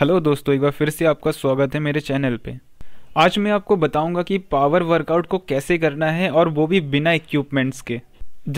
hello दोस्तों एक बार फिर से आपका स्वागत है मेरे चैनल पे आज मैं आपको बताऊंगा कि पावर वर्कआउट को कैसे करना है और वो भी बिना इक्विपमेंट्स के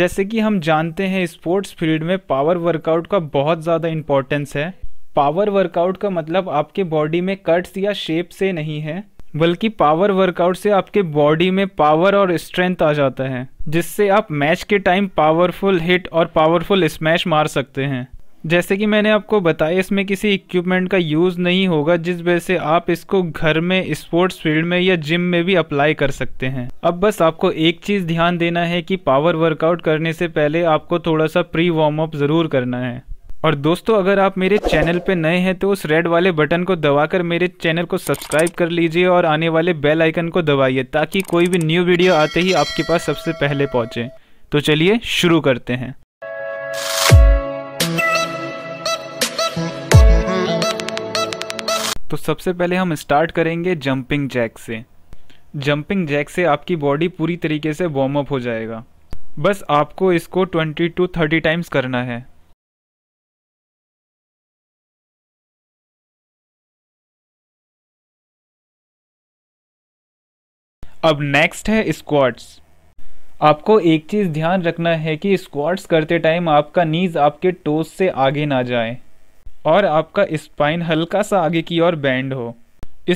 जैसे कि हम जानते हैं स्पोर्ट्स फील्ड में पावर वर्कआउट का बहुत ज़्यादा इम्पोर्टेंस है पावर वर्कआउट का मतलब आपके बॉडी में कट्स या शेप से नहीं है बल्कि पावर वर्कआउट से आपके बॉडी में पावर और स्ट्रेंथ आ जाता है जिससे आप मैच के टाइम पावरफुल हिट और पावरफुल स्मैश मार सकते हैं जैसे कि मैंने आपको बताया इसमें किसी इक्विपमेंट का यूज़ नहीं होगा जिस वजह से आप इसको घर में स्पोर्ट्स फील्ड में या जिम में भी अप्लाई कर सकते हैं अब बस आपको एक चीज़ ध्यान देना है कि पावर वर्कआउट करने से पहले आपको थोड़ा सा प्री वार्म अप ज़रूर करना है और दोस्तों अगर आप मेरे चैनल पे नए हैं तो उस रेड वाले बटन को दबाकर मेरे चैनल को सब्सक्राइब कर लीजिए और आने वाले बेल आइकन को दबाइए ताकि कोई भी न्यू वीडियो आते ही आपके पास सबसे पहले पहुंचे तो चलिए शुरू करते हैं तो सबसे पहले हम स्टार्ट करेंगे जंपिंग जैक से जंपिंग जैक से आपकी बॉडी पूरी तरीके से वार्म अप हो जाएगा बस आपको इसको 20 टू 30 टाइम्स करना है अब नेक्स्ट है स्क्वाट्स आपको एक चीज़ ध्यान रखना है कि स्क्वाट्स करते टाइम आपका नीज़ आपके टोस से आगे ना जाए और आपका स्पाइन हल्का सा आगे की ओर बैंड हो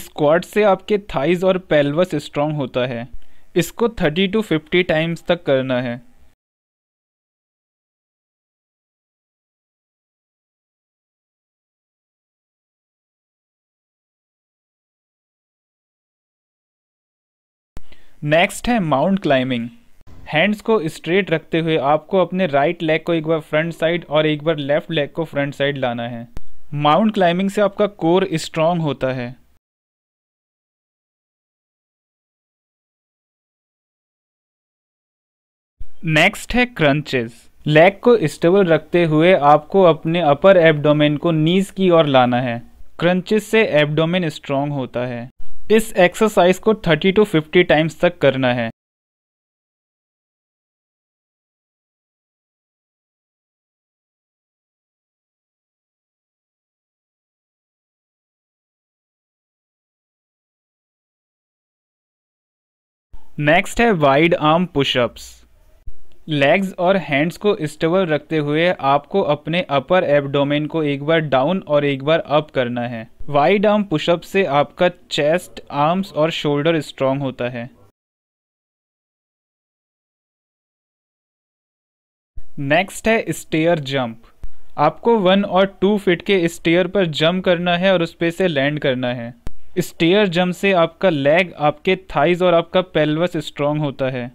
स्क्वाट से आपके थाइज और पेल्वस स्ट्रॉन्ग होता है इसको 30 टू 50 टाइम्स तक करना है नेक्स्ट है माउंट क्लाइंबिंग हैंड्स को स्ट्रेट रखते हुए आपको अपने राइट लेग को एक बार फ्रंट साइड और एक बार लेफ्ट लेग को फ्रंट साइड लाना है माउंट क्लाइंबिंग से आपका कोर स्ट्रांग होता है नेक्स्ट है क्रंचेस लेग को स्टेबल रखते हुए आपको अपने अपर एब्डोमेन को नीज की ओर लाना है क्रंचेस से एब्डोमेन स्ट्रांग होता है इस एक्सरसाइज को 30 टू 50 टाइम्स तक करना है नेक्स्ट है वाइड आर्म पुशअप्स लेग्स और हैंड्स को स्टेबल रखते हुए आपको अपने अपर एब्डोमेन को एक बार डाउन और एक बार अप करना है वाइड आर्म पुशअप से आपका चेस्ट आर्म्स और शोल्डर स्ट्रांग होता है नेक्स्ट है स्टेयर जंप आपको वन और टू फिट के स्टेयर पर जंप करना है और उस पर से लैंड करना है स्टेयर जंप से आपका लेग आपके थाइज और आपका पेल्वस स्ट्रांग होता है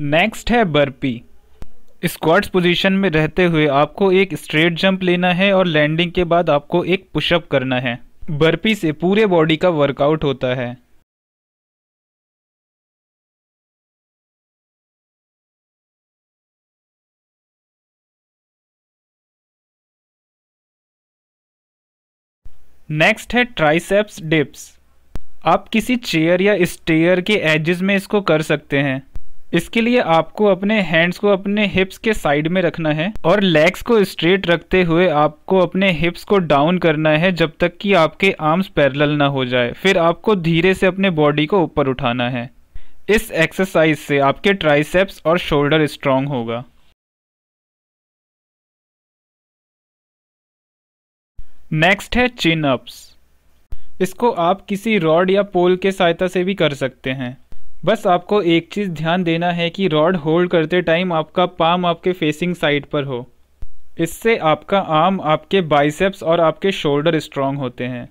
नेक्स्ट है बर्पी स्क्वाट्स पोजीशन में रहते हुए आपको एक स्ट्रेट जंप लेना है और लैंडिंग के बाद आपको एक पुशअप करना है बर्पी से पूरे बॉडी का वर्कआउट होता है नेक्स्ट है ट्राइसेप्स डिप्स आप किसी चेयर या स्टेयर के एजेस में इसको कर सकते हैं इसके लिए आपको अपने हैंड्स को अपने हिप्स के साइड में रखना है और लेग्स को स्ट्रेट रखते हुए आपको अपने हिप्स को डाउन करना है जब तक कि आपके आर्म्स पैरेलल ना हो जाए फिर आपको धीरे से अपने बॉडी को ऊपर उठाना है इस एक्सरसाइज से आपके ट्राइसेप्स और शोल्डर स्ट्रांग होगा नेक्स्ट है चिन अप्स इसको आप किसी रॉड या पोल के सहायता से भी कर सकते हैं बस आपको एक चीज़ ध्यान देना है कि रॉड होल्ड करते टाइम आपका पाम आपके फेसिंग साइड पर हो इससे आपका आर्म आपके बाइसेप्स और आपके शोल्डर स्ट्रांग होते हैं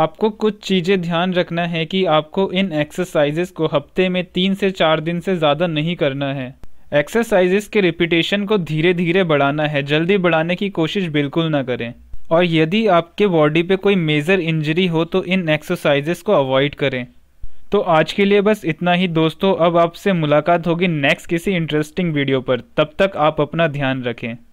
आपको कुछ चीज़ें ध्यान रखना है कि आपको इन एक्सरसाइजेस को हफ्ते में तीन से चार दिन से ज़्यादा नहीं करना है एक्सरसाइजेस के रिपीटेशन को धीरे धीरे बढ़ाना है जल्दी बढ़ाने की कोशिश बिल्कुल ना करें और यदि आपके बॉडी पे कोई मेजर इंजरी हो तो इन एक्सरसाइजेस को अवॉइड करें तो आज के लिए बस इतना ही दोस्तों अब आपसे मुलाकात होगी नेक्स्ट किसी इंटरेस्टिंग वीडियो पर तब तक आप अपना ध्यान रखें